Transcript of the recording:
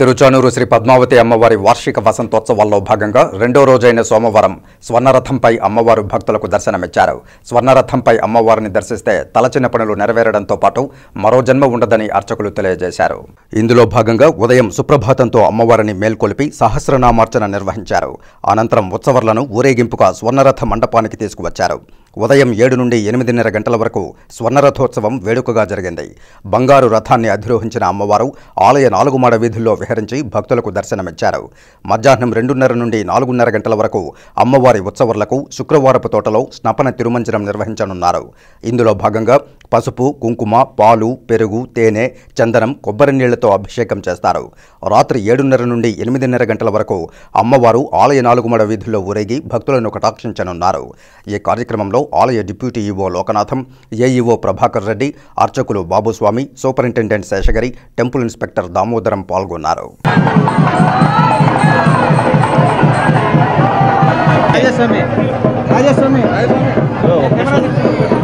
తిరుచానూరు శ్రీ పద్మావతి అమ్మవారి వార్షిక వసంతోత్సవాల్లో భాగంగా రెండో రోజైన సోమవారం స్వర్ణరథంపై అమ్మవారు భక్తులకు దర్శనమిచ్చారు స్వర్ణరథంపై అమ్మవారిని దర్శిస్తే తలచిన పనులు నెరవేరడంతో పాటు మరో జన్మ ఉండదని అర్చకులు తెలియజేశారు ఇందులో భాగంగా ఉదయం సుప్రభాతంతో అమ్మవారిని మేల్కొలిపి సహస్రనామార్చన నిర్వహించారు అనంతరం ఉత్సవర్లను ఊరేగింపుగా స్వర్ణరథ మండపానికి తీసుకువచ్చారు ఉదయం ఏడు నుండి ఎనిమిదిన్నర గంటల వరకు స్వర్ణరథోత్సవం వేడుకగా జరిగింది బంగారు రథాన్ని అధిరోహించిన అమ్మవారు ఆలయ నాలుగు మాడ వీధుల్లో ఉపహరించి భక్తులకు దర్శనమిచ్చారు మధ్యాహ్నం రెండున్నర నుండి నాలుగున్నర గంటల వరకు అమ్మవారి ఉత్సవర్లకు శుక్రవారపు తోటలో స్నపన తిరుమంజనం నిర్వహించనున్నారు ఇందులో భాగంగా పసుపు కుంకుమ పాలు పెరుగు తేనె చందనం కొబ్బరి నీళ్లతో అభిషేకం చేస్తారు రాత్రి ఏడున్నర నుండి ఎనిమిదిన్నర గంటల వరకు అమ్మవారు ఆలయ నాలుగుమడ వీధుల్లో ఊరేగి భక్తులను కటాక్షించనున్నారు ఈ కార్యక్రమంలో ఆలయ deputy EO Lokanatham AEO Prabhakar Reddy అర్చకులు Babuswami superintendent Seshagiri temple inspector Damodaram పాల్గొన్నారు రాజస్వామి రాజస్వామి